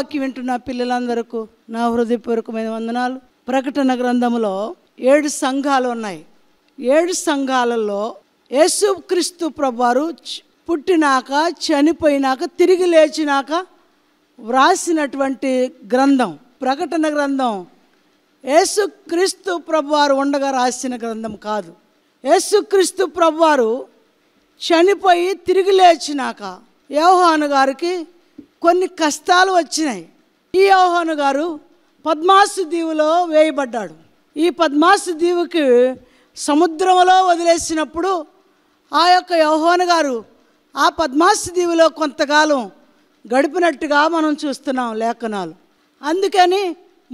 వాక్యం వింటున్న పిల్లలందరకు నా హృదయపూర్వకమైన వందనాలు ప్రకటన గ్రంథంలో ఏడు సంఘాలు ఉన్నాయి ఏడు సంఘాలలో యేసుక్రీస్తు ప్రభువారు పుట్టినాక చనిపోయినాక తిరిగి లేచినాక వ్రాసినటువంటి గ్రంథం ప్రకటన గ్రంథం యేసుక్రీస్తు ప్రభువారు ఉండగా రాసిన గ్రంథం కాదు యేసుక్రీస్తు ప్రభువారు చనిపోయి తిరిగి లేచినాక యోహాను గారికి కొన్ని కష్టాలు వచ్చినాయి ఈ యోహాను గారు పద్మాసు దీవులో వేయబడ్డాడు ఈ పద్మాసు దీవుకి సముద్రంలో వదిలేసినప్పుడు ఆ యొక్క యోహోను గారు ఆ పద్మాసు దీవిలో కొంతకాలం గడిపినట్టుగా మనం చూస్తున్నాం లేఖనాలు అందుకని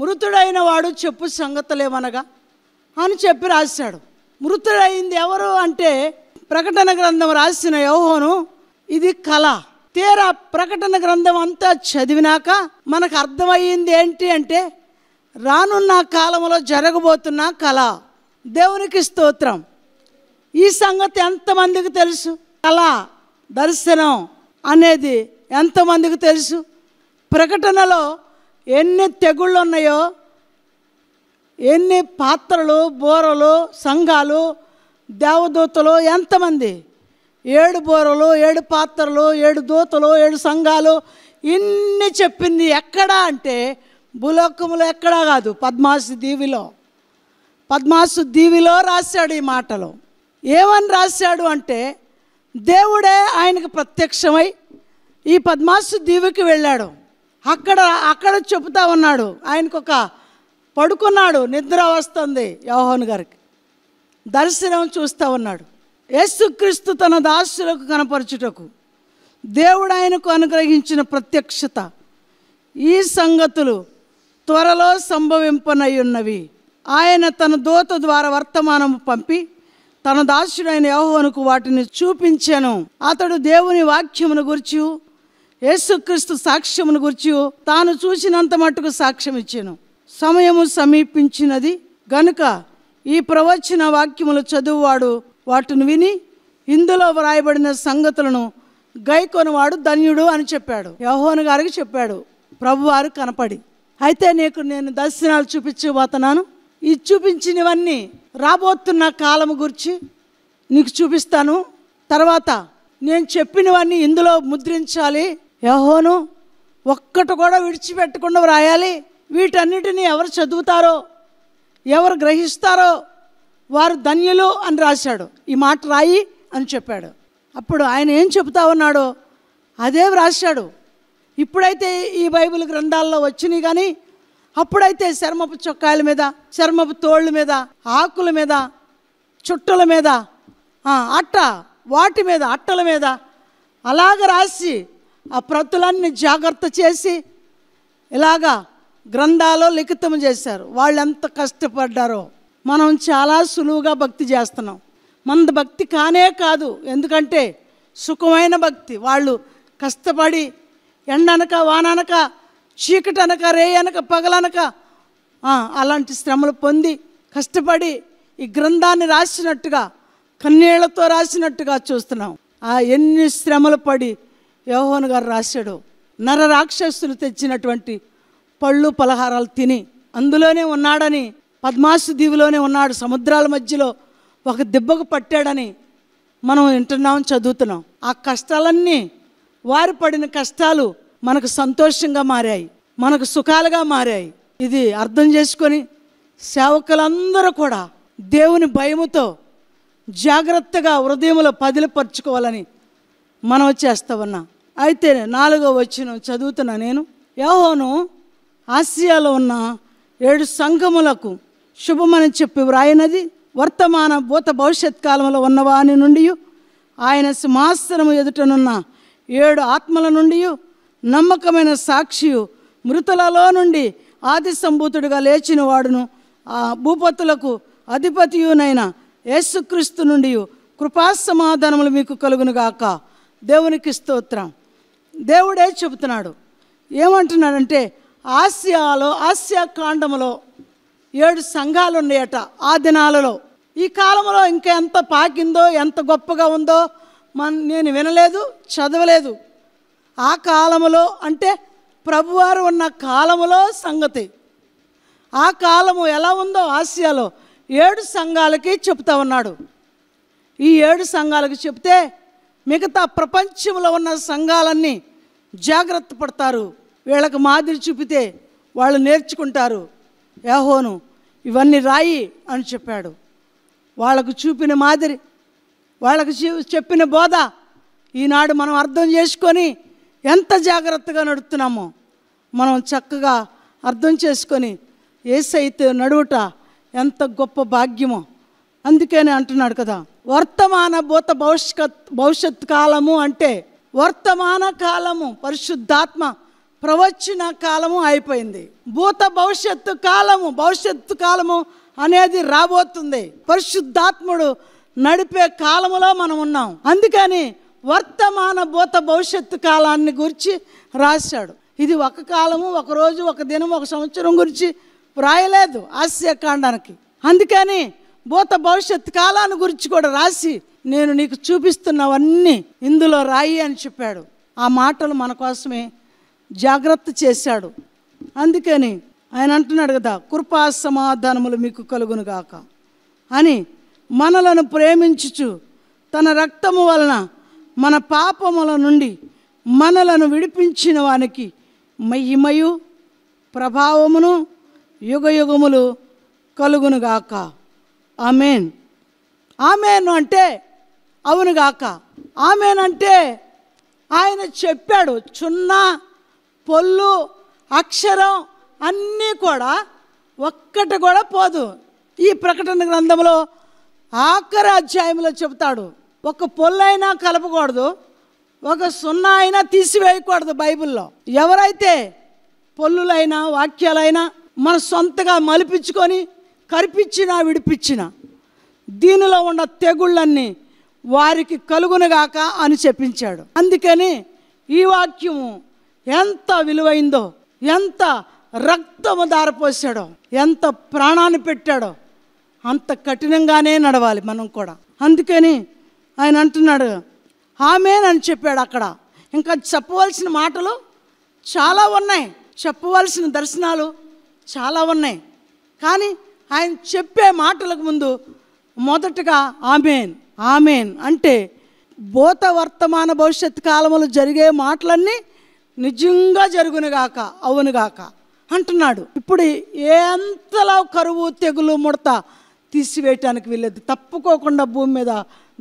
మృతుడైన వాడు చెప్పు సంగతులేమనగా అని చెప్పి రాశాడు మృతుడైంది ఎవరు అంటే ప్రకటన గ్రంథం రాసిన యోహోను ఇది కళ తీరా ప్రకటన గ్రంథం అంతా చదివినాక మనకు అర్థమయ్యింది ఏంటి అంటే రానున్న కాలంలో జరగబోతున్న కళ దేవునికి స్తోత్రం ఈ సంగతి ఎంతమందికి తెలుసు కళ దర్శనం అనేది ఎంతమందికి తెలుసు ప్రకటనలో ఎన్ని తెగుళ్ళు ఉన్నాయో ఎన్ని పాత్రలు బోరలు సంఘాలు దేవదూతలు ఎంతమంది ఏడు బోరలు ఏడు పాత్రలు ఏడు దూతలు ఏడు సంఘాలు ఇన్ని చెప్పింది ఎక్కడా అంటే బులోకములో ఎక్కడా కాదు పద్మాసు దీవిలో పద్మాసు దీవిలో రాశాడు ఈ మాటలు ఏమని రాశాడు అంటే దేవుడే ఆయనకు ప్రత్యక్షమై ఈ పద్మాసు దీవికి వెళ్ళాడు అక్కడ అక్కడ చెబుతా ఉన్నాడు ఆయనకు ఒక పడుకున్నాడు నిద్ర వస్తుంది యోహోన్ గారికి దర్శనం చూస్తూ ఉన్నాడు యేసుక్రీస్తు తన దాసులకు కనపరచుటకు దేవుడు ఆయనకు అనుగ్రహించిన ప్రత్యక్షత ఈ సంగతులు త్వరలో సంభవింపనయ్యున్నవి ఆయన తన దోత ద్వారా వర్తమానం పంపి తన దాసుడైన యహోవనుకు వాటిని చూపించాను అతడు దేవుని వాక్యమును గురిచి యేసుక్రీస్తు సాక్ష్యమును గురించి తాను చూసినంత మట్టుకు సాక్ష్యం ఇచ్చాను సమయము సమీపించినది గనుక ఈ ప్రవచన వాక్యములు చదువువాడు వాటిని విని ఇందులో వ్రాయబడిన సంగతులను గైకొనవాడు ధన్యుడు అని చెప్పాడు యహోను గారికి చెప్పాడు ప్రభువారు కనపడి అయితే నీకు నేను దర్శనాలు చూపించబోతున్నాను ఈ చూపించినవన్నీ రాబోతున్న కాలం గురించి నీకు చూపిస్తాను తర్వాత నేను చెప్పినవన్నీ ఇందులో ముద్రించాలి యహోను ఒక్కటి కూడా విడిచిపెట్టకుండా వ్రాయాలి వీటన్నిటిని ఎవరు చదువుతారో ఎవరు గ్రహిస్తారో వారు ధన్యులు అని రాశాడు ఈ మాట రాయి అని చెప్పాడు అప్పుడు ఆయన ఏం చెబుతా ఉన్నాడో అదే వ్రాశాడు ఇప్పుడైతే ఈ బైబిల్ గ్రంథాల్లో వచ్చినాయి కానీ అప్పుడైతే శర్మపు చొక్కాయల మీద శర్మపు తోళ్ళ మీద ఆకుల మీద చుట్టల మీద అట్ట వాటి మీద అట్టల మీద అలాగ రాసి ఆ ప్రతులన్నీ జాగ్రత్త చేసి ఇలాగా గ్రంథాలు లిఖితం చేశారు వాళ్ళు ఎంత కష్టపడ్డారో మనం చాలా సులువుగా భక్తి చేస్తున్నాం మన భక్తి కానే కాదు ఎందుకంటే సుఖమైన భక్తి వాళ్ళు కష్టపడి ఎండనక వాననక చీకటనక రేయనక పగలనక అలాంటి శ్రమలు పొంది కష్టపడి ఈ గ్రంథాన్ని రాసినట్టుగా కన్నీళ్లతో రాసినట్టుగా చూస్తున్నాం ఆ ఎన్ని శ్రమలు పడి యోహోన్ గారు రాశాడు నర రాక్షసులు తెచ్చినటువంటి పళ్ళు పలహారాలు తిని అందులోనే ఉన్నాడని పద్మాసు దీవిలోనే ఉన్నాడు సముద్రాల మధ్యలో ఒక దెబ్బకు పట్టాడని మనం వింటున్నాం చదువుతున్నాం ఆ కష్టాలన్నీ వారు పడిన కష్టాలు మనకు సంతోషంగా మారాయి మనకు సుఖాలుగా మారాయి ఇది అర్థం చేసుకొని సేవకులందరూ కూడా దేవుని భయముతో జాగ్రత్తగా హృదయంలో పదిలపరుచుకోవాలని మనం చేస్తా ఉన్నా అయితే నాలుగో వచ్చిన చదువుతున్నా నేను యహోను ఆసియాలో ఉన్న ఏడు సంఘములకు శుభమని చెప్పి వ్రాయినది వర్తమాన భూత భవిష్యత్ కాలంలో ఉన్నవాని నుండి ఆయన సింహాసనము ఎదుటనున్న ఏడు ఆత్మల నుండి నమ్మకమైన సాక్షియు మృతులలో నుండి ఆది సంభూతుడిగా లేచిన వాడును ఆ భూపతులకు అధిపతియునైన యేసుక్రీస్తు నుండి కృపాసమాధానములు మీకు కలుగునుగాక దేవునికి స్తోత్రం దేవుడే చెబుతున్నాడు ఏమంటున్నాడంటే ఆసియాలో ఆసియా కాండములో ఏడు సంఘాలు ఉన్నాయట ఆ దినాలలో ఈ కాలంలో ఇంకా ఎంత పాకిందో ఎంత గొప్పగా ఉందో మన నేను వినలేదు చదవలేదు ఆ కాలంలో అంటే ప్రభువారు ఉన్న కాలములో సంగతి ఆ కాలము ఎలా ఉందో ఆసియాలో ఏడు సంఘాలకి చెబుతా ఉన్నాడు ఈ ఏడు సంఘాలకు చెబితే మిగతా ప్రపంచంలో ఉన్న సంఘాలన్నీ జాగ్రత్త పడతారు వీళ్ళకి మాదిరి చూపితే వాళ్ళు నేర్చుకుంటారు యహోను ఇవన్నీ రాయి అని చెప్పాడు వాళ్ళకు చూపిన మాదిరి వాళ్ళకు చెప్పిన బోధ ఈనాడు మనం అర్థం చేసుకొని ఎంత జాగ్రత్తగా నడుపుతున్నామో మనం చక్కగా అర్థం చేసుకొని ఏసైతే నడువుట ఎంత గొప్ప భాగ్యమో అందుకనే అంటున్నాడు కదా వర్తమాన భూత భవిష్యత్ భవిష్యత్ కాలము అంటే వర్తమాన కాలము పరిశుద్ధాత్మ ప్రవచన కాలము అయిపోయింది భూత భవిష్యత్తు కాలము భవిష్యత్తు కాలము అనేది రాబోతుంది పరిశుద్ధాత్ముడు నడిపే కాలములో మనం ఉన్నాం అందుకని వర్తమాన భూత భవిష్యత్తు కాలాన్ని గురించి రాశాడు ఇది ఒక కాలము ఒక రోజు ఒక దినం ఒక సంవత్సరం గురించి వ్రాయలేదు ఆశ్చర్యకాండానికి అందుకని భూత భవిష్యత్ కాలాన్ని గురించి కూడా రాసి నేను నీకు చూపిస్తున్నవన్నీ ఇందులో రాయి అని చెప్పాడు ఆ మాటలు మన కోసమే జాగ్రత్త చేశాడు అందుకని ఆయన అంటున్నాడు కదా కృపా సమాధానములు మీకు గాక అని మనలను ప్రేమించుచు తన రక్తము వలన మన పాపముల నుండి మనలను విడిపించిన వానికి మహిమయు ప్రభావమును యుగయుగములు కలుగునుగాక ఆమెన్ ఆమెను అంటే అవునుగాక ఆమెనంటే ఆయన చెప్పాడు చున్నా పొల్లు అక్షరం అన్నీ కూడా ఒక్కటి కూడా పోదు ఈ ప్రకటన గ్రంథంలో ఆఖరి అధ్యాయంలో చెబుతాడు ఒక పొల్లైనా కలపకూడదు ఒక సున్నా అయినా తీసివేయకూడదు బైబిల్లో ఎవరైతే పొల్లులైనా వాక్యాలైనా మన సొంతగా మలిపించుకొని కరిపించినా విడిపించిన దీనిలో ఉన్న తెగుళ్ళన్నీ వారికి కలుగునుగాక అని చెప్పించాడు అందుకని ఈ వాక్యము ఎంత విలువైందో ఎంత రక్తము దారపోసాడో ఎంత ప్రాణాన్ని పెట్టాడో అంత కఠినంగానే నడవాలి మనం కూడా అందుకని ఆయన అంటున్నాడు ఆమెనని చెప్పాడు అక్కడ ఇంకా చెప్పవలసిన మాటలు చాలా ఉన్నాయి చెప్పవలసిన దర్శనాలు చాలా ఉన్నాయి కానీ ఆయన చెప్పే మాటలకు ముందు మొదటగా ఆమెన్ ఆమెన్ అంటే భూత వర్తమాన భవిష్యత్ కాలంలో జరిగే మాటలన్నీ నిజంగా జరుగునుగాక అవునుగాక అంటున్నాడు ఇప్పుడు ఎంతలా కరువు తెగులు ముడత తీసివేయటానికి వెళ్ళేది తప్పుకోకుండా భూమి మీద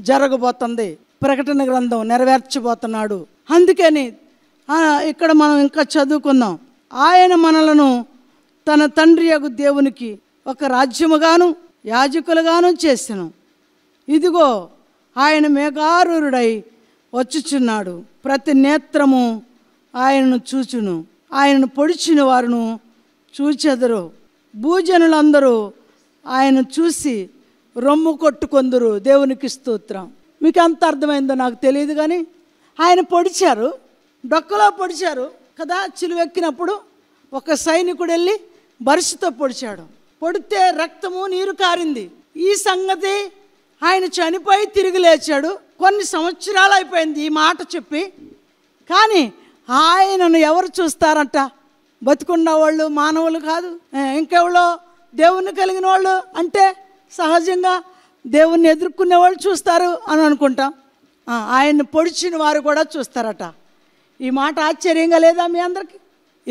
జరగబోతుంది ప్రకటన గ్రంథం నెరవేర్చబోతున్నాడు అందుకని ఇక్కడ మనం ఇంకా చదువుకుందాం ఆయన మనలను తన తండ్రి యొక్క దేవునికి ఒక రాజ్యముగాను యాజకులుగాను చేసాను ఇదిగో ఆయన మేఘారూరుడై వచ్చుచున్నాడు ప్రతి నేత్రము ఆయనను చూచును ఆయనను పొడిచిన వారును చూచెదరు భూజనులందరూ ఆయన చూసి రొమ్ము కొట్టుకొందరు దేవునికి స్తోత్రం మీకు ఎంత అర్థమైందో నాకు తెలియదు కానీ ఆయన పొడిచారు డొక్కలో పొడిచారు కదా చిలువెక్కినప్పుడు ఒక సైనికుడు వెళ్ళి బరుసుతో పొడిచాడు పొడితే రక్తము నీరు కారింది ఈ సంగతి ఆయన చనిపోయి తిరిగి లేచాడు కొన్ని సంవత్సరాలు అయిపోయింది ఈ మాట చెప్పి కానీ ఆయనను ఎవరు చూస్తారంట బతుకున్న వాళ్ళు మానవులు కాదు ఇంకెవరో దేవుణ్ణి కలిగిన వాళ్ళు అంటే సహజంగా దేవుణ్ణి ఎదుర్కొనే వాళ్ళు చూస్తారు అని అనుకుంటాం ఆయన్ని పొడిచిన వారు కూడా చూస్తారట ఈ మాట ఆశ్చర్యంగా లేదా మీ అందరికీ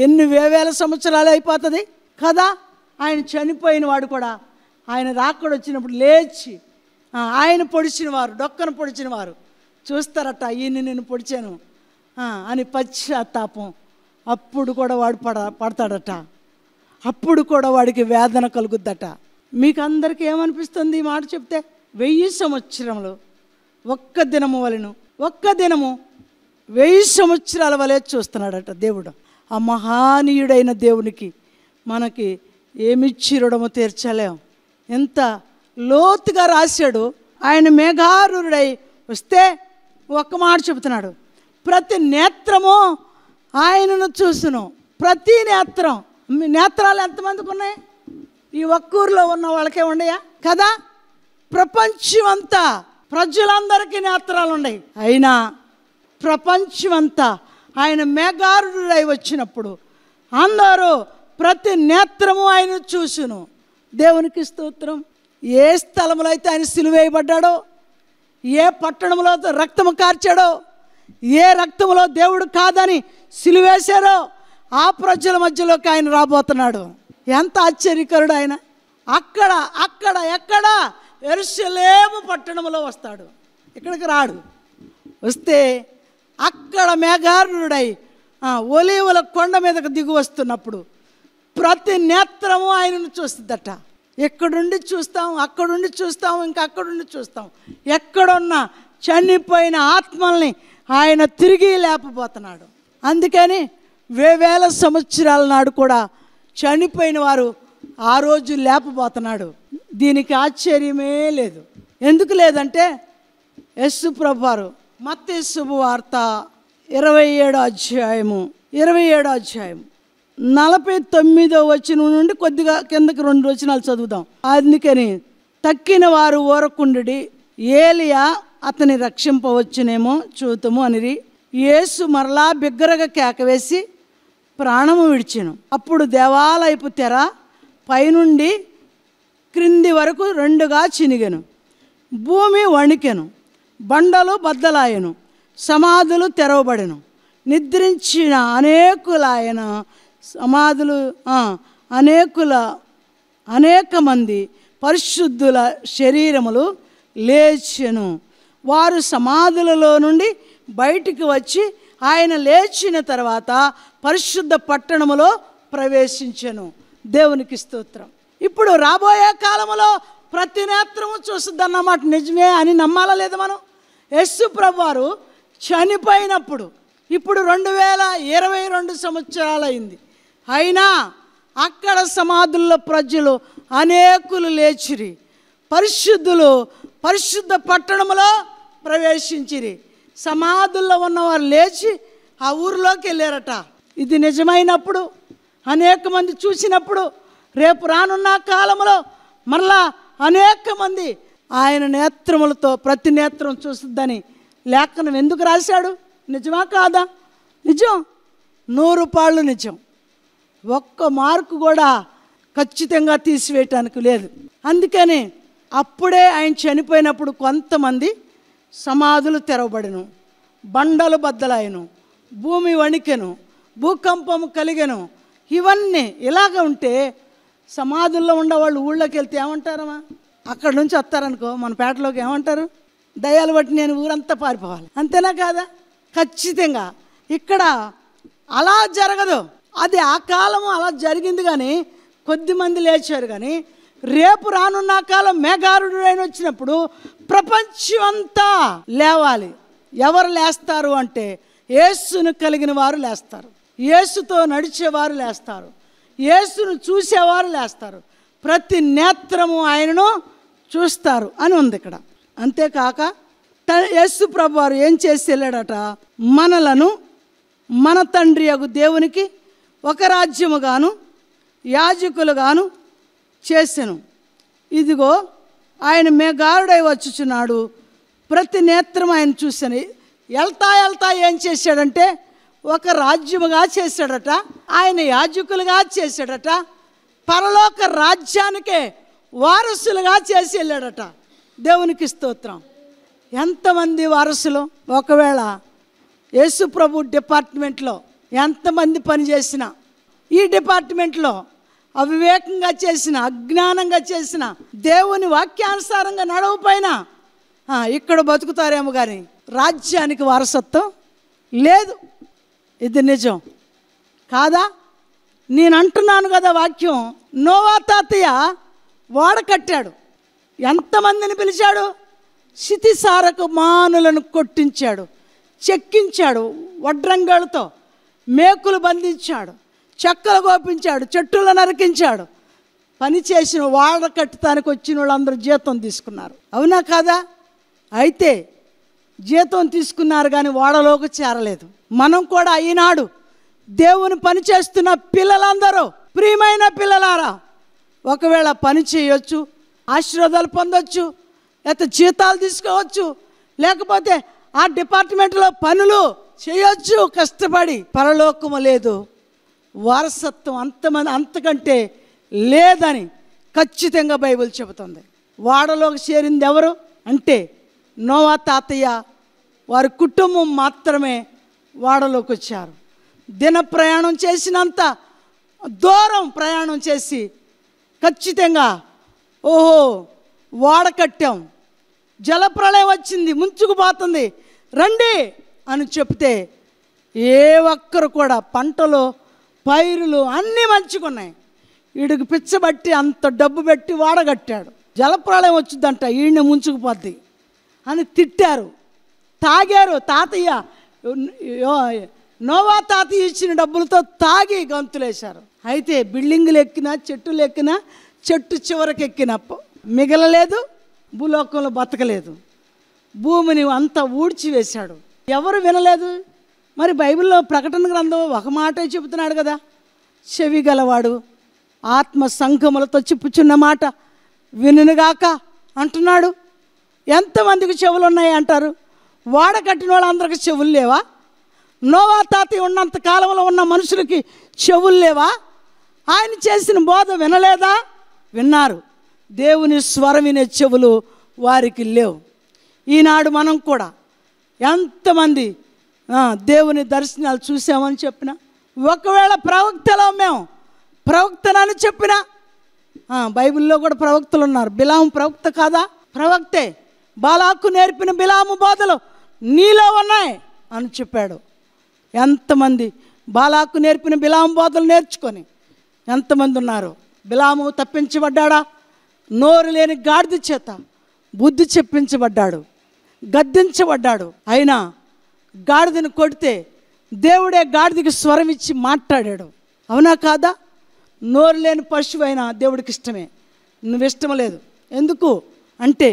ఎన్ని వేవేల సంవత్సరాలు అయిపోతుంది కదా ఆయన చనిపోయిన వాడు కూడా ఆయన రాకూడదు వచ్చినప్పుడు లేచి ఆయన పొడిచిన వారు డొక్కను పొడిచిన వారు చూస్తారట ఈయన నేను పొడిచాను అని పశ్చాత్తాపం అప్పుడు కూడా వాడు పడ పడతాడట అప్పుడు కూడా వాడికి వేదన కలుగుద్దట మీకు అందరికీ ఏమనిపిస్తుంది ఈ మాట చెప్తే వెయ్యి సంవత్సరంలో ఒక్క దినము వలను ఒక్క దినము వెయ్యి సంవత్సరాల వలె చూస్తున్నాడట దేవుడు ఆ మహానీయుడైన దేవునికి మనకి ఏమి రుణము తీర్చలేం ఎంత లోతుగా రాశాడు ఆయన మేఘారుడై వస్తే ఒక్క మాట చెబుతున్నాడు ప్రతి నేత్రము ఆయనను చూసును ప్రతి నేత్రం మీ నేత్రాలు ఎంతమందికి ఉన్నాయి ఈ ఒక్కూరులో ఉన్న వాళ్ళకే ఉండయా కదా ప్రపంచమంతా ప్రజలందరికీ నేత్రాలు ఉన్నాయి అయినా ప్రపంచమంతా ఆయన మేఘారుడై వచ్చినప్పుడు అందరూ ప్రతి నేత్రము ఆయన చూసును దేవునికి స్తోత్రం ఏ స్థలంలో అయితే ఆయన సిలువేయబడ్డాడో ఏ పట్టణంలో రక్తము కార్చాడో ఏ రక్తంలో దేవుడు కాదని సిలువేశారో ఆ ప్రజల మధ్యలోకి ఆయన రాబోతున్నాడు ఎంత ఆశ్చర్యకరుడు ఆయన అక్కడ అక్కడ ఎక్కడ ఎరుసలేము పట్టణంలో వస్తాడు ఇక్కడికి రాడు వస్తే అక్కడ మేఘారుడై ఒలీవుల కొండ మీదకు దిగు వస్తున్నప్పుడు ప్రతి నేత్రము ఆయనను చూస్తుందట ఎక్కడుండి చూస్తాం అక్కడుండి చూస్తాం ఇంకా అక్కడుండి చూస్తాం ఎక్కడున్న చనిపోయిన ఆత్మల్ని ఆయన తిరిగి లేపబోతున్నాడు అందుకని వేవేల సంవత్సరాల నాడు కూడా చనిపోయిన వారు ఆ రోజు లేపబోతున్నాడు దీనికి ఆశ్చర్యమే లేదు ఎందుకు లేదంటే యస్సు ప్రభారు మత్తే శుభవార్త ఇరవై ఏడో అధ్యాయము ఇరవై ఏడో అధ్యాయం నలభై తొమ్మిదో వచనం నుండి కొద్దిగా కిందకి రెండు వచనాలు చదువుదాం అందుకని తక్కిన వారు ఊరకుండు ఏలియా అతని రక్షింపవచ్చునేమో చూతుము అనిరి యేసు మరలా బిగ్గరగా కేకవేసి ప్రాణము విడిచాను అప్పుడు దేవాలయపు తెర పైనుండి క్రింది వరకు రెండుగా చినిగను భూమి వణికెను బండలు బద్దలాయను సమాధులు తెరవబడెను నిద్రించిన అనేకులాయన సమాధులు అనేకుల అనేక మంది పరిశుద్ధుల శరీరములు లేచెను వారు సమాధులలో నుండి బయటికి వచ్చి ఆయన లేచిన తర్వాత పరిశుద్ధ పట్టణములో ప్రవేశించను దేవునికి స్తోత్రం ఇప్పుడు రాబోయే కాలంలో ప్రతి నేత్రము చూస్తుందన్నమాట నిజమే అని నమ్మాలా లేదు మనం యస్సు ప్రభువారు చనిపోయినప్పుడు ఇప్పుడు రెండు వేల ఇరవై రెండు సంవత్సరాలైంది అయినా అక్కడ సమాధుల్లో ప్రజలు అనేకులు లేచిరి పరిశుద్ధులు పరిశుద్ధ పట్టణంలో ప్రవేశించిరి సమాధుల్లో ఉన్నవారు లేచి ఆ ఊరిలోకి వెళ్ళారట ఇది నిజమైనప్పుడు అనేక మంది చూసినప్పుడు రేపు రానున్న కాలంలో మరలా అనేక మంది ఆయన నేత్రములతో ప్రతి నేత్రం చూస్తుందని లేఖనం ఎందుకు రాశాడు నిజమా కాదా నిజం నూరు పాళ్ళు నిజం ఒక్క మార్కు కూడా ఖచ్చితంగా తీసివేయటానికి లేదు అందుకని అప్పుడే ఆయన చనిపోయినప్పుడు కొంతమంది సమాధులు తెరవబడెను బండలు బద్దలాయను భూమి వణికెను భూకంపము కలిగెను ఇవన్నీ ఇలాగ ఉంటే సమాధుల్లో ఉండేవాళ్ళు ఊళ్ళోకి వెళ్తే ఏమంటారమ్మా అక్కడ నుంచి వస్తారనుకో మన పేటలోకి ఏమంటారు దయాలు బట్టి నేను ఊరంతా పారిపోవాలి అంతేనా కాదా ఖచ్చితంగా ఇక్కడ అలా జరగదు అది ఆ కాలము అలా జరిగింది కానీ కొద్ది మంది లేచారు కానీ రేపు రానున్న కాలం అయిన వచ్చినప్పుడు ప్రపంచం అంతా లేవాలి ఎవరు లేస్తారు అంటే యేసును కలిగిన వారు లేస్తారు యేసుతో నడిచేవారు లేస్తారు యేసును చూసేవారు లేస్తారు ప్రతి నేత్రము ఆయనను చూస్తారు అని ఉంది ఇక్కడ అంతేకాక యేసు ప్రభు వారు ఏం చేసి వెళ్ళాడట మనలను మన తండ్రి దేవునికి ఒక రాజ్యముగాను యాజకులుగాను చేసెను ఇదిగో ఆయన మేఘారుడై వచ్చుచున్నాడు ప్రతి నేత్రం ఆయన చూశాను వెళ్తా వెళ్తా ఏం చేశాడంటే ఒక రాజ్యముగా చేశాడట ఆయన యాజకులుగా చేశాడట పరలోక రాజ్యానికే వారసులుగా చేసి వెళ్ళాడట దేవునికి స్తోత్రం ఎంతమంది వారసులు ఒకవేళ యేసు ప్రభు డిపార్ట్మెంట్లో ఎంతమంది పనిచేసినా ఈ డిపార్ట్మెంట్లో అవివేకంగా చేసిన అజ్ఞానంగా చేసిన దేవుని వాక్యానుసారంగా నడవపైన ఇక్కడ బతుకుతారేమో కానీ రాజ్యానికి వారసత్వం లేదు ఇది నిజం కాదా నేను అంటున్నాను కదా వాక్యం నోవా తాతయ్య వాడ కట్టాడు ఎంతమందిని పిలిచాడు క్షితిసారకు మానులను కొట్టించాడు చెక్కించాడు వడ్రంగాలతో మేకులు బంధించాడు చెక్కలు గోపించాడు చెట్టులు నరికించాడు పని చేసిన వాళ్ళ కట్టడానికి వచ్చిన వాళ్ళందరూ జీతం తీసుకున్నారు అవునా కాదా అయితే జీతం తీసుకున్నారు కానీ వాడలోకి చేరలేదు మనం కూడా ఈనాడు దేవుని పని చేస్తున్న పిల్లలందరూ ప్రియమైన పిల్లలారా ఒకవేళ పని చేయొచ్చు ఆశీర్వాదాలు పొందొచ్చు లేకపోతే జీతాలు తీసుకోవచ్చు లేకపోతే ఆ డిపార్ట్మెంట్లో పనులు చేయొచ్చు కష్టపడి పరలోకము లేదు వారసత్వం అంతమంది అంతకంటే లేదని ఖచ్చితంగా బైబిల్ చెబుతుంది వాడలోకి చేరింది ఎవరు అంటే నోవా తాతయ్య వారి కుటుంబం మాత్రమే వాడలోకి వచ్చారు దిన ప్రయాణం చేసినంత దూరం ప్రయాణం చేసి ఖచ్చితంగా ఓహో వాడ కట్టాం జలప్రళయం వచ్చింది ముంచుకుపోతుంది రండి అని చెప్తే ఏ ఒక్కరు కూడా పంటలో పైరులు అన్నీ మంచిగున్నాయి వీడికి పిచ్చబట్టి అంత డబ్బు పెట్టి వాడగట్టాడు జలప్రాలయం వచ్చిందంట ఈయన ముంచుకుపోద్ది అని తిట్టారు తాగారు తాతయ్య నోవా తాతయ్య ఇచ్చిన డబ్బులతో తాగి గంతులేశారు అయితే బిల్డింగులు ఎక్కినా చెట్టులు ఎక్కినా చెట్టు చివరకు ఎక్కిన మిగలలేదు భూలోకంలో బతకలేదు భూమిని అంతా ఊడ్చివేశాడు ఎవరు వినలేదు మరి బైబిల్లో ప్రకటన గ్రంథం ఒక మాటే చెబుతున్నాడు కదా చెవి గలవాడు ఆత్మ సంఘములతో చెప్పుచున్న మాట వినుగాక అంటున్నాడు ఎంతమందికి చెవులు ఉన్నాయి అంటారు వాడ కట్టిన వాళ్ళందరికీ చెవులు లేవా నోవా తాతి ఉన్నంత కాలంలో ఉన్న మనుషులకి చెవులు లేవా ఆయన చేసిన బోధ వినలేదా విన్నారు దేవుని స్వరం వినే చెవులు వారికి లేవు ఈనాడు మనం కూడా ఎంతమంది దేవుని దర్శనాలు చూసామని చెప్పిన ఒకవేళ ప్రవక్తలో మేము ప్రవక్తనని చెప్పిన బైబిల్లో కూడా ప్రవక్తలు ఉన్నారు బిలాము ప్రవక్త కాదా ప్రవక్తే బాలాకు నేర్పిన బిలాము బోధలు నీలో ఉన్నాయి అని చెప్పాడు ఎంతమంది బాలాకు నేర్పిన బిలాము బోధలు నేర్చుకొని ఎంతమంది ఉన్నారు బిలాము తప్పించబడ్డాడా నోరు లేని గాడిద చేత బుద్ధి చెప్పించబడ్డాడు గద్దించబడ్డాడు అయినా గాడిదను కొడితే దేవుడే గాడిదకి స్వరం ఇచ్చి మాట్లాడాడు అవునా కాదా నోరు లేని పశువు అయినా దేవుడికి ఇష్టమే నువ్వు ఇష్టం లేదు ఎందుకు అంటే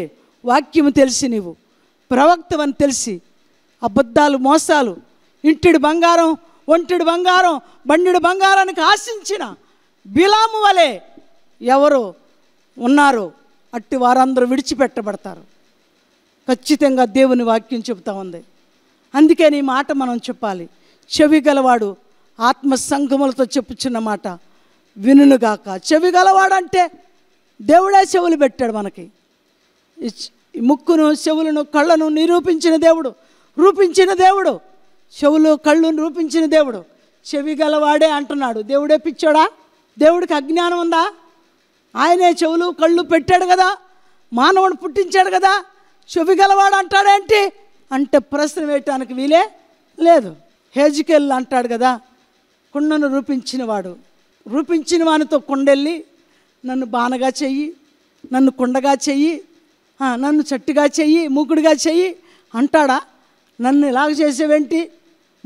వాక్యము తెలిసి నీవు ప్రవక్తవని తెలిసి అబద్ధాలు మోసాలు ఇంటిడి బంగారం ఒంటిడి బంగారం బండిడు బంగారానికి ఆశించిన బిలాము వలె ఎవరు ఉన్నారో అట్టి వారందరూ విడిచిపెట్టబడతారు ఖచ్చితంగా దేవుని వాక్యం చెబుతా ఉంది అందుకే నీ మాట మనం చెప్పాలి చెవి గలవాడు ఆత్మ సంగములతో చెప్పుచున్న మాట వినుగాక చెవి గలవాడు అంటే దేవుడే చెవులు పెట్టాడు మనకి ముక్కును చెవులను కళ్ళను నిరూపించిన దేవుడు రూపించిన దేవుడు చెవులు కళ్ళు రూపించిన దేవుడు చెవి గలవాడే అంటున్నాడు దేవుడే పిచ్చాడా దేవుడికి అజ్ఞానం ఉందా ఆయనే చెవులు కళ్ళు పెట్టాడు కదా మానవుడు పుట్టించాడు కదా చెవి గలవాడు అంటాడేంటి అంటే ప్రశ్న వేయటానికి వీలే లేదు హేజికెల్ అంటాడు కదా కుండను రూపించినవాడు రూపించిన వానితో కొండెళ్ళి నన్ను బాణగా చెయ్యి నన్ను కుండగా చెయ్యి నన్ను చట్టుగా చెయ్యి మూకుడుగా చెయ్యి అంటాడా నన్ను ఇలాగ చేసేవేంటి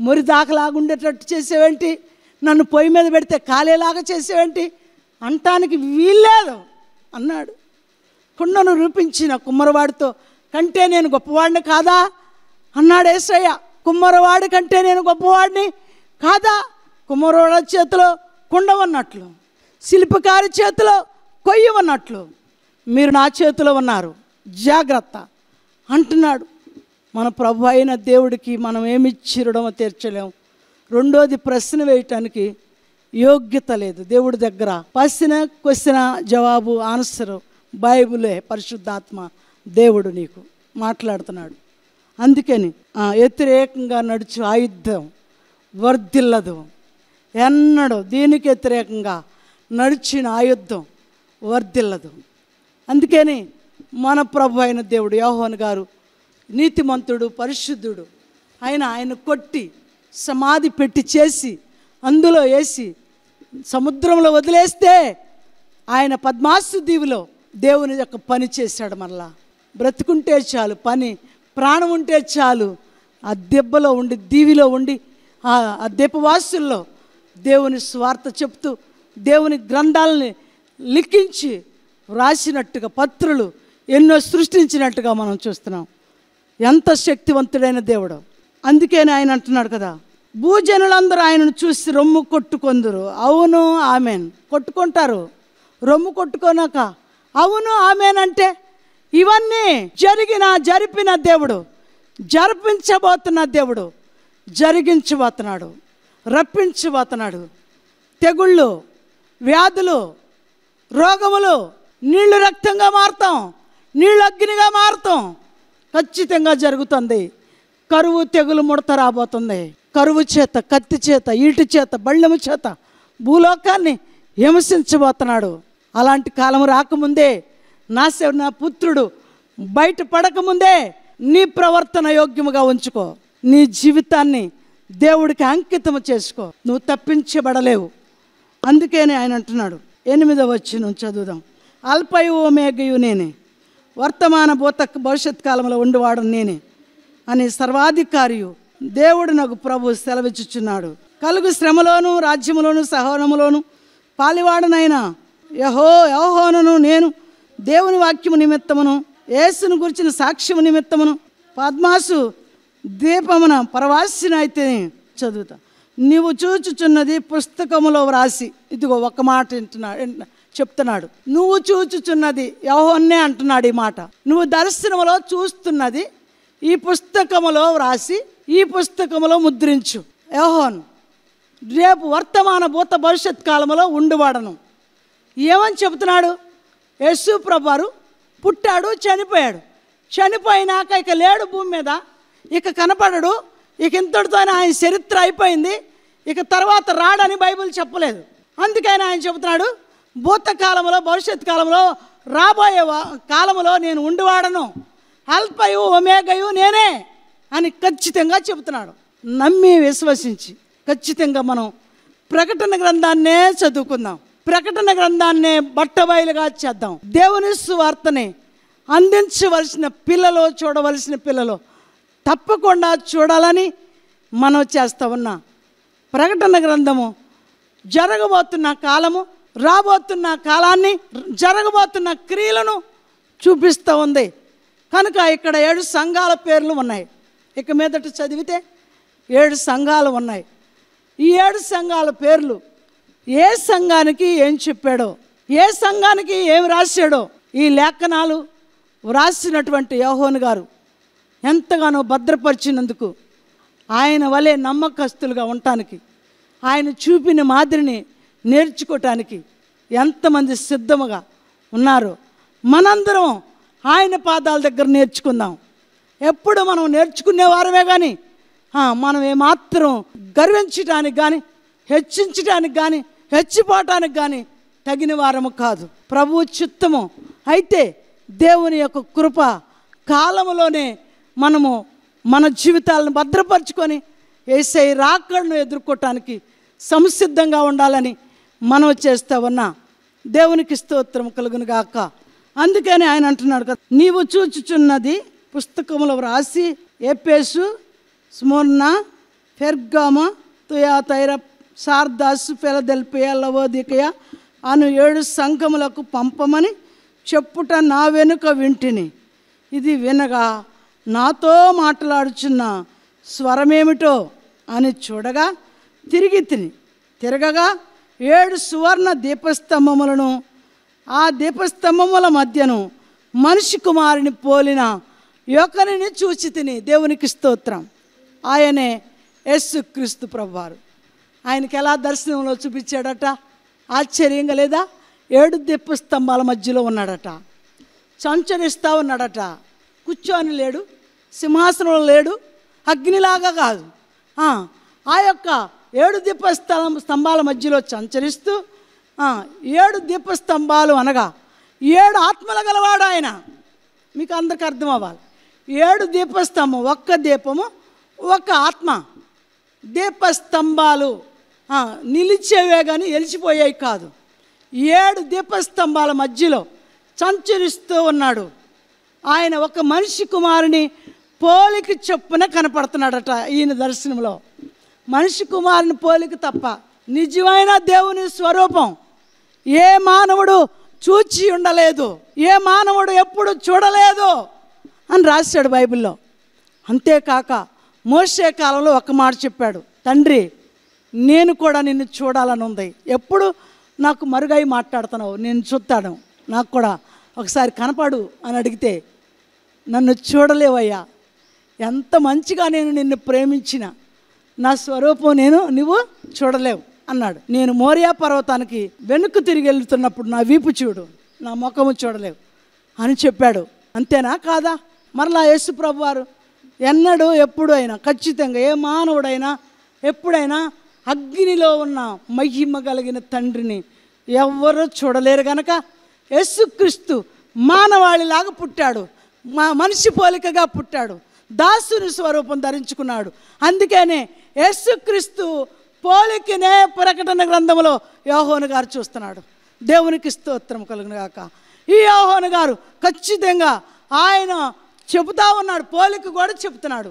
మురి దాకలాగుండేటట్టు చేసేవేంటి నన్ను పొయ్యి మీద పెడితే కాలేలాగా చేసేవేంటి అంటానికి వీల్లేదు అన్నాడు కుండను రూపించిన కుమ్మరవాడితో కంటే నేను గొప్పవాడిని కాదా అన్నాడు ఏసయ్య కుమ్మరవాడి కంటే నేను గొప్పవాడిని కాదా కుమ్మరవాడి చేతిలో కుండవన్నట్లు శిల్పకారి చేతిలో ఉన్నట్లు మీరు నా చేతిలో ఉన్నారు జాగ్రత్త అంటున్నాడు మన ప్రభు అయిన దేవుడికి మనం ఏమి చిరడమో తీర్చలేము రెండోది ప్రశ్న వేయటానికి యోగ్యత లేదు దేవుడి దగ్గర ప్రశ్న క్వశ్చన జవాబు ఆన్సరు బైబులే పరిశుద్ధాత్మ దేవుడు నీకు మాట్లాడుతున్నాడు అందుకని వ్యతిరేకంగా నడుచు ఆయుద్ధం వర్ధిల్లదు ఎన్నడూ దీనికి వ్యతిరేకంగా నడిచిన ఆయుద్ధం వర్ధిల్లదు అందుకని మన ప్రభు అయిన దేవుడు యోహోన్ గారు నీతిమంతుడు పరిశుద్ధుడు ఆయన ఆయన కొట్టి సమాధి పెట్టి చేసి అందులో వేసి సముద్రంలో వదిలేస్తే ఆయన పద్మాసు దీవిలో దేవుని యొక్క పని చేశాడు మళ్ళా బ్రతుకుంటే చాలు పని ప్రాణం ఉంటే చాలు ఆ దెబ్బలో ఉండి దీవిలో ఉండి ఆ దీపవాసుల్లో దేవుని స్వార్థ చెప్తూ దేవుని గ్రంథాలని లిఖించి వ్రాసినట్టుగా పత్రులు ఎన్నో సృష్టించినట్టుగా మనం చూస్తున్నాం ఎంత శక్తివంతుడైన దేవుడు అందుకేనే ఆయన అంటున్నాడు కదా భూజనులందరూ ఆయనను చూసి రొమ్ము కొట్టుకొందరు అవును ఆమెన్ కొట్టుకుంటారు రొమ్ము కొట్టుకోనాక అవును ఆమెనంటే ఇవన్నీ జరిగిన జరిపిన దేవుడు జరిపించబోతున్న దేవుడు జరిగించబోతున్నాడు రప్పించబోతున్నాడు తెగుళ్ళు వ్యాధులు రోగములు నీళ్లు రక్తంగా మారుతాం నీళ్ళు అగ్నిగా మారుతాం ఖచ్చితంగా జరుగుతుంది కరువు తెగులు ముడత రాబోతుంది కరువు చేత కత్తి చేత ఈటి చేత బళ్ళము చేత భూలోకాన్ని హింసించబోతున్నాడు అలాంటి కాలం రాకముందే నా నా పుత్రుడు బయట పడకముందే నీ ప్రవర్తన యోగ్యముగా ఉంచుకో నీ జీవితాన్ని దేవుడికి అంకితం చేసుకో నువ్వు తప్పించబడలేవు అందుకేనే ఆయన అంటున్నాడు ఎనిమిదవ వచ్చి నువ్వు చదువుదాం అల్పయు మేఘయు నేనే వర్తమాన భూత భవిష్యత్ కాలంలో ఉండివాడు నేనే అని సర్వాధికారియు దేవుడు నాకు ప్రభు సెలవిచ్చుచున్నాడు కలుగు శ్రమలోను రాజ్యములోను సహనములోను పాలివాడనైనా యహో యహోనను నేను దేవుని వాక్యము నిమిత్తమును యేసును గురించిన సాక్ష్యము నిమిత్తమును పద్మాసు దీపమున అయితే చదువుతా నువ్వు చూచుచున్నది పుస్తకములో వ్రాసి ఇదిగో ఒక మాట వింటున్నాడు చెప్తున్నాడు నువ్వు చూచుచున్నది యహోన్నే అంటున్నాడు ఈ మాట నువ్వు దర్శనములో చూస్తున్నది ఈ పుస్తకములో వ్రాసి ఈ పుస్తకములో ముద్రించు యహోన్ రేపు వర్తమాన భూత భవిష్యత్ కాలంలో ఉండివాడను ఏమని చెబుతున్నాడు యేసు ప్రభారు పుట్టాడు చనిపోయాడు చనిపోయినాక ఇక లేడు భూమి మీద ఇక కనపడడు ఇక ఇంతటితో ఆయన చరిత్ర అయిపోయింది ఇక తర్వాత రాడని బైబిల్ చెప్పలేదు అందుకైనా ఆయన చెబుతున్నాడు భూతకాలంలో భవిష్యత్ కాలంలో రాబోయే కాలంలో నేను ఉండివాడను అల్పయు ఒమేగయు నేనే అని ఖచ్చితంగా చెబుతున్నాడు నమ్మి విశ్వసించి ఖచ్చితంగా మనం ప్రకటన గ్రంథాన్నే చదువుకుందాం ప్రకటన గ్రంథాన్ని బట్టబయలుగా చేద్దాం దేవుని సువార్తని అందించవలసిన పిల్లలు చూడవలసిన పిల్లలు తప్పకుండా చూడాలని మనం చేస్తూ ఉన్నా ప్రకటన గ్రంథము జరగబోతున్న కాలము రాబోతున్న కాలాన్ని జరగబోతున్న క్రియలను చూపిస్తూ ఉంది కనుక ఇక్కడ ఏడు సంఘాల పేర్లు ఉన్నాయి ఇక మీదట చదివితే ఏడు సంఘాలు ఉన్నాయి ఈ ఏడు సంఘాల పేర్లు ఏ సంఘానికి ఏం చెప్పాడో ఏ సంఘానికి ఏం రాశాడో ఈ లేఖనాలు వ్రాసినటువంటి యోహోన్ గారు ఎంతగానో భద్రపరిచినందుకు ఆయన వలె నమ్మకస్తులుగా ఉండటానికి ఆయన చూపిన మాదిరిని నేర్చుకోవటానికి ఎంతమంది సిద్ధముగా ఉన్నారు మనందరం ఆయన పాదాల దగ్గర నేర్చుకుందాం ఎప్పుడు మనం నేర్చుకునేవారమే కానీ మనం ఏమాత్రం గర్వించడానికి కానీ హెచ్చించడానికి కానీ హెచ్చిపోవటానికి కానీ తగిన వారము కాదు ప్రభువు చిత్తము అయితే దేవుని యొక్క కృప కాలంలోనే మనము మన జీవితాలను భద్రపరచుకొని ఏసై రాకడను ఎదుర్కోవటానికి సంసిద్ధంగా ఉండాలని మనం చేస్తా ఉన్నా దేవునికి స్తోత్రం కలుగును గాక అందుకని ఆయన అంటున్నాడు కదా నీవు చూచుచున్నది పుస్తకంలో వ్రాసి ఏపేసు స్మోర్ణ ఫెర్గామ తుయా తైరప్ సార్దాసు ఫిలదెల్పియా లవోదికయ అను ఏడు సంఘములకు పంపమని చెప్పుట నా వెనుక వింటిని ఇది వినగా నాతో మాట్లాడుచున్న స్వరమేమిటో అని చూడగా తిరిగి తిని తిరగగా ఏడు సువర్ణ దీపస్తంభములను ఆ దీపస్తంభముల మధ్యను మనిషి కుమారుని పోలిన యొక్కరిని చూచి తిని దేవునికి స్తోత్రం ఆయనే క్రీస్తు ప్రభువారు ఆయనకి ఎలా దర్శనంలో చూపించాడట ఆశ్చర్యంగా లేదా ఏడు దిప్ప స్తంభాల మధ్యలో ఉన్నాడట సంచరిస్తూ ఉన్నాడట కూర్చొని లేడు సింహాసనంలో లేడు అగ్నిలాగా కాదు ఆ యొక్క ఏడు దీప స్థలం స్తంభాల మధ్యలో సంచరిస్తూ ఏడు దీప స్తంభాలు అనగా ఏడు ఆత్మల గలవాడు ఆయన మీకు అందరికి అర్థం అవ్వాలి ఏడు దీపస్తంభం ఒక్క దీపము ఒక ఆత్మ దీపస్తంభాలు నిలిచేవే కానీ ఎలిచిపోయాయి కాదు ఏడు దీపస్తంభాల మధ్యలో సంచరిస్తూ ఉన్నాడు ఆయన ఒక మనిషి కుమారుని పోలికి చొప్పున కనపడుతున్నాడట ఈయన దర్శనంలో మనిషి కుమారుని పోలికి తప్ప నిజమైన దేవుని స్వరూపం ఏ మానవుడు చూచి ఉండలేదు ఏ మానవుడు ఎప్పుడు చూడలేదు అని రాశాడు బైబిల్లో అంతేకాక మోసే కాలంలో ఒక మాట చెప్పాడు తండ్రి నేను కూడా నిన్ను చూడాలని ఉంది ఎప్పుడు నాకు మరుగై మాట్లాడుతున్నావు నేను చూస్తాను నాకు కూడా ఒకసారి కనపడు అని అడిగితే నన్ను చూడలేవయ్యా ఎంత మంచిగా నేను నిన్ను ప్రేమించిన నా స్వరూపం నేను నువ్వు చూడలేవు అన్నాడు నేను మోరియా పర్వతానికి వెనుక తిరిగి వెళ్తున్నప్పుడు నా వీపు చూడు నా ముఖము చూడలేవు అని చెప్పాడు అంతేనా కాదా మరలా యేసు ప్రభు వారు ఎన్నడూ అయినా ఖచ్చితంగా ఏ మానవుడైనా ఎప్పుడైనా అగ్నిలో ఉన్న మహిమ కలిగిన తండ్రిని ఎవ్వరూ చూడలేరు కనుక యేసుక్రీస్తు మానవాళిలాగా పుట్టాడు మా మనిషి పోలికగా పుట్టాడు దాసుని స్వరూపం ధరించుకున్నాడు అందుకనే యేసుక్రీస్తు పోలికనే ప్రకటన గ్రంథంలో యోహోను గారు చూస్తున్నాడు దేవునికి స్తోత్రం గాక ఈ యోహోను గారు ఖచ్చితంగా ఆయన చెబుతా ఉన్నాడు పోలిక కూడా చెబుతున్నాడు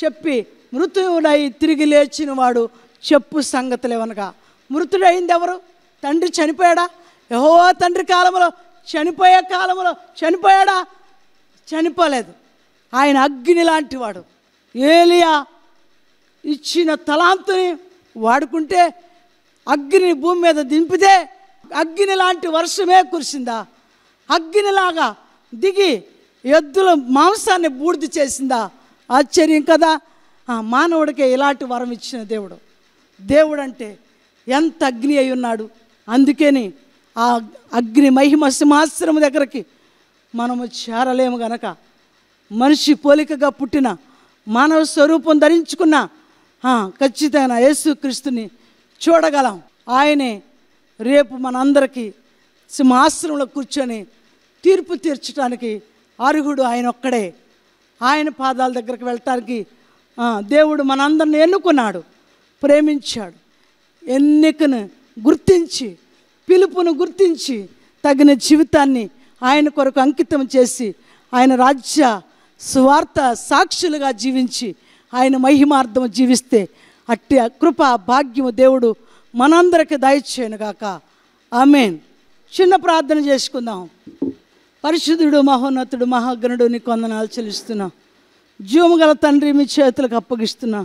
చెప్పి మృతుడై తిరిగి లేచిన వాడు చెప్పు సంగతులు ఏమనగా మృతుడైంది ఎవరు తండ్రి చనిపోయాడా యహో తండ్రి కాలంలో చనిపోయే కాలంలో చనిపోయాడా చనిపోలేదు ఆయన అగ్ని లాంటివాడు ఏలియా ఇచ్చిన తలాంతుని వాడుకుంటే అగ్నిని భూమి మీద దింపితే అగ్ని లాంటి వర్షమే కురిసిందా అగ్నిలాగా దిగి ఎద్దుల మాంసాన్ని బూడిది చేసిందా ఆశ్చర్యం కదా మానవుడికి ఇలాంటి వరం ఇచ్చిన దేవుడు దేవుడు అంటే ఎంత అగ్ని అయి ఉన్నాడు అందుకని ఆ అగ్ని మహిమ సింహాశ్రమ దగ్గరికి మనము చేరలేము గనక మనిషి పోలికగా పుట్టిన మానవ స్వరూపం ధరించుకున్న యేసు యేసుక్రీస్తుని చూడగలం ఆయనే రేపు మనందరికీ సింహాశ్రంలో కూర్చొని తీర్పు తీర్చడానికి అర్హుడు ఆయన ఒక్కడే ఆయన పాదాల దగ్గరికి వెళ్ళటానికి దేవుడు మనందరిని ఎన్నుకున్నాడు ప్రేమించాడు ఎన్నికను గుర్తించి పిలుపును గుర్తించి తగిన జీవితాన్ని ఆయన కొరకు అంకితం చేసి ఆయన రాజ్య స్వార్థ సాక్షులుగా జీవించి ఆయన మహిమార్థం జీవిస్తే అట్టి కృప భాగ్యము దేవుడు మనందరికి దయచేయనుగాక ఆమెన్ చిన్న ప్రార్థన చేసుకుందాం పరిశుద్ధుడు మహోన్నతుడు మహాగ్రణుడు నీ కొందనాలు చెల్లిస్తున్నాం జీవము గల తండ్రి మీ చేతులకు అప్పగిస్తున్నాం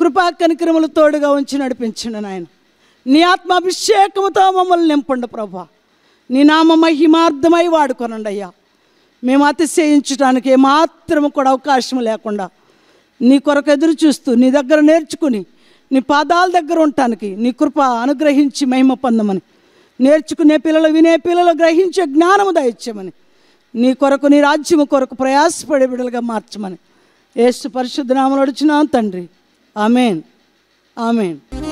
కృపా కనిక్రమలు తోడుగా ఉంచి నడిపించండి నాయన నీ ఆత్మ అభిషేకముతో మమ్మల్ని నింపండి ప్రభా నీ నామ మహిమార్థమై వాడుకోనండి అయ్యా మేము అతిశయించడానికి ఏమాత్రము కూడా అవకాశం లేకుండా నీ కొరకు ఎదురు చూస్తూ నీ దగ్గర నేర్చుకుని నీ పాదాల దగ్గర ఉండటానికి నీ కృప అనుగ్రహించి మహిమ పొందమని నేర్చుకునే పిల్లలు వినే పిల్లలు గ్రహించే జ్ఞానము దయచేయమని నీ కొరకు నీ రాజ్యము కొరకు ప్రయాసపడే బిడ్డలుగా మార్చమని ఏసు నామలు అడిచినాం తండ్రి Amen. Amen.